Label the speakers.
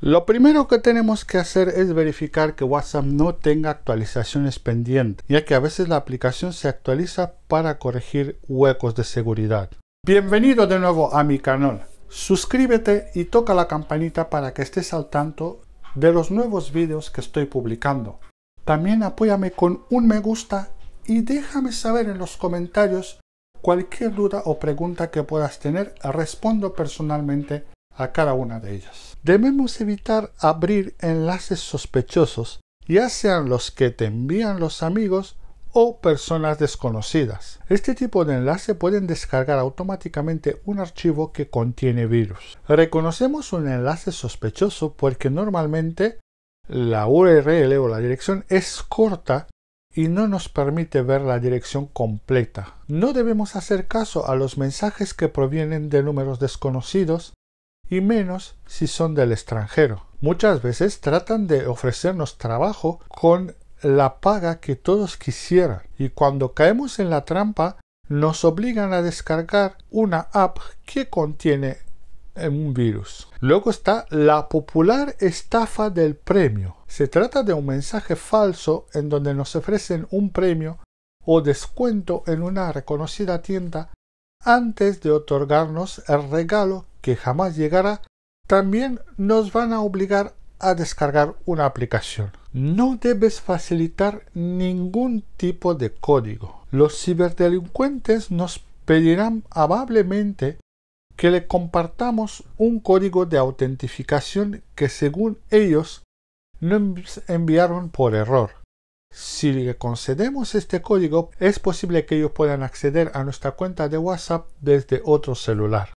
Speaker 1: Lo primero que tenemos que hacer es verificar que WhatsApp no tenga actualizaciones pendientes, ya que a veces la aplicación se actualiza para corregir huecos de seguridad. Bienvenido de nuevo a mi canal. Suscríbete y toca la campanita para que estés al tanto de los nuevos videos que estoy publicando. También apóyame con un me gusta y déjame saber en los comentarios cualquier duda o pregunta que puedas tener. Respondo personalmente cada una de ellas. Debemos evitar abrir enlaces sospechosos, ya sean los que te envían los amigos o personas desconocidas. Este tipo de enlace pueden descargar automáticamente un archivo que contiene virus. Reconocemos un enlace sospechoso porque normalmente la URL o la dirección es corta y no nos permite ver la dirección completa. No debemos hacer caso a los mensajes que provienen de números desconocidos y menos si son del extranjero. Muchas veces tratan de ofrecernos trabajo con la paga que todos quisieran y cuando caemos en la trampa nos obligan a descargar una app que contiene eh, un virus. Luego está la popular estafa del premio. Se trata de un mensaje falso en donde nos ofrecen un premio o descuento en una reconocida tienda antes de otorgarnos el regalo que jamás llegará, también nos van a obligar a descargar una aplicación. No debes facilitar ningún tipo de código. Los ciberdelincuentes nos pedirán amablemente que le compartamos un código de autentificación que según ellos nos enviaron por error. Si le concedemos este código, es posible que ellos puedan acceder a nuestra cuenta de WhatsApp desde otro celular.